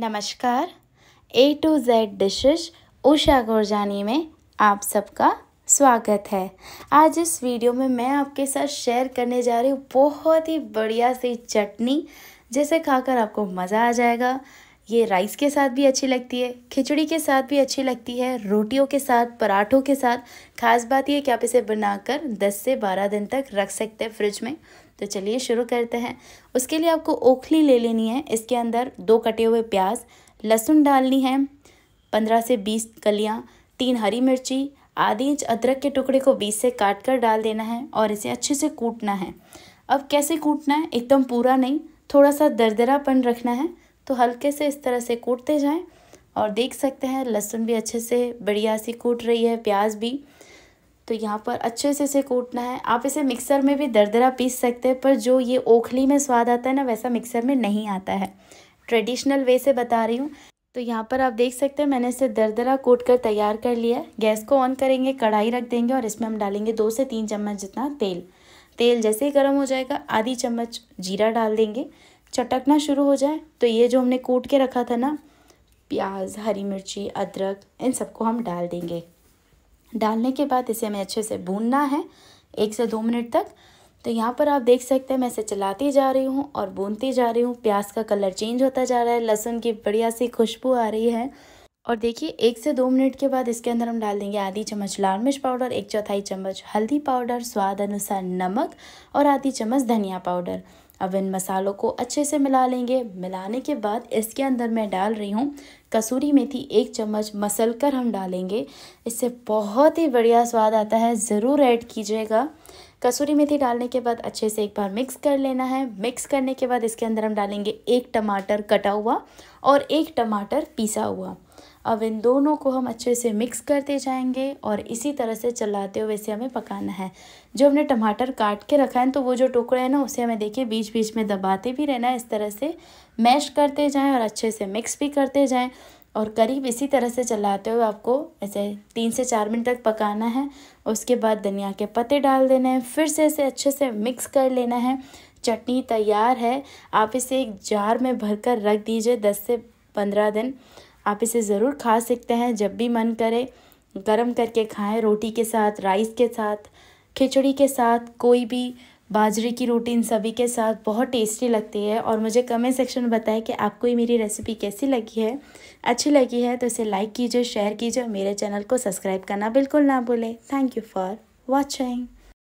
नमस्कार A to Z dishes Usha Gurjani में आप सबका स्वागत है आज इस वीडियो में मैं आपके साथ शेयर करने जा रही हूँ बहुत ही बढ़िया सी चटनी जिसे खाकर आपको मज़ा आ जाएगा ये राइस के साथ भी अच्छी लगती है खिचड़ी के साथ भी अच्छी लगती है रोटियों के साथ पराठों के साथ खास बात यह कि आप इसे बनाकर 10 से 12 दिन तक रख सकते हैं फ्रिज में तो चलिए शुरू करते हैं उसके लिए आपको ओखली ले लेनी है इसके अंदर दो कटे हुए प्याज लहसुन डालनी है पंद्रह से बीस कलियाँ तीन हरी मिर्ची आधी इंच अदरक के टुकड़े को बीच से काट कर डाल देना है और इसे अच्छे से कूटना है अब कैसे कूटना है एकदम पूरा नहीं थोड़ा सा दरदरापन रखना है तो हल्के से इस तरह से कूटते जाएं और देख सकते हैं लहसुन भी अच्छे से बढ़िया सी कूट रही है प्याज भी तो यहाँ पर अच्छे से इसे कूटना है आप इसे मिक्सर में भी दरदरा पीस सकते हैं पर जो ये ओखली में स्वाद आता है ना वैसा मिक्सर में नहीं आता है ट्रेडिशनल वे से बता रही हूँ तो यहाँ पर आप देख सकते हैं मैंने इसे दरदरा कूट कर तैयार कर लिया है गैस को ऑन करेंगे कढ़ाई रख देंगे और इसमें हम डालेंगे दो से तीन चम्मच जितना तेल तेल जैसे ही गर्म हो जाएगा आधी चम्मच जीरा डाल देंगे चटकना शुरू हो जाए तो ये जो हमने कूट के रखा था ना प्याज हरी मिर्ची अदरक इन सबको हम डाल देंगे डालने के बाद इसे हमें अच्छे से भूनना है एक से दो मिनट तक तो यहाँ पर आप देख सकते हैं मैं इसे चलाती जा रही हूँ और बूनती जा रही हूँ प्याज का कलर चेंज होता जा रहा है लहसुन की बढ़िया सी खुशबू आ रही है और देखिए एक से दो मिनट के बाद इसके अंदर हम डाल देंगे आधी चम्मच लाल मिर्च पाउडर एक चौथाई चम्मच हल्दी पाउडर स्वाद अनुसार नमक और आधी चम्मच धनिया पाउडर अब इन मसालों को अच्छे से मिला लेंगे मिलाने के बाद इसके अंदर मैं डाल रही हूँ कसूरी मेथी एक चम्मच मसल कर हम डालेंगे इससे बहुत ही बढ़िया स्वाद आता है ज़रूर ऐड कीजिएगा कसूरी मेथी डालने के बाद अच्छे से एक बार मिक्स कर लेना है मिक्स करने के बाद इसके अंदर हम डालेंगे एक टमाटर कटा हुआ और एक टमाटर पीसा हुआ अब इन दोनों को हम अच्छे से मिक्स करते जाएंगे और इसी तरह से चलाते हुए इसे हमें पकाना है जो हमने टमाटर काट के रखा है तो वो जो टुकड़े हैं ना उसे हमें देखिए बीच बीच में दबाते भी रहना है इस तरह से मैश करते जाएं और अच्छे से मिक्स भी करते जाएं और करीब इसी तरह से चलाते हुए आपको ऐसे तीन से चार मिनट तक पकाना है उसके बाद धनिया के पत्ते डाल देने हैं फिर से इसे अच्छे से मिक्स कर लेना है चटनी तैयार है आप इसे एक जार में भर कर रख दीजिए दस से पंद्रह दिन आप इसे ज़रूर खा सकते हैं जब भी मन करे गरम करके खाएं रोटी के साथ राइस के साथ खिचड़ी के साथ कोई भी बाजरे की रोटी इन सभी के साथ बहुत टेस्टी लगती है और मुझे कमेंट सेक्शन में बताएं कि आपको ये मेरी रेसिपी कैसी लगी है अच्छी लगी है तो इसे लाइक कीजिए शेयर कीजिए और मेरे चैनल को सब्सक्राइब करना बिल्कुल ना भूलें थैंक यू फॉर वॉचिंग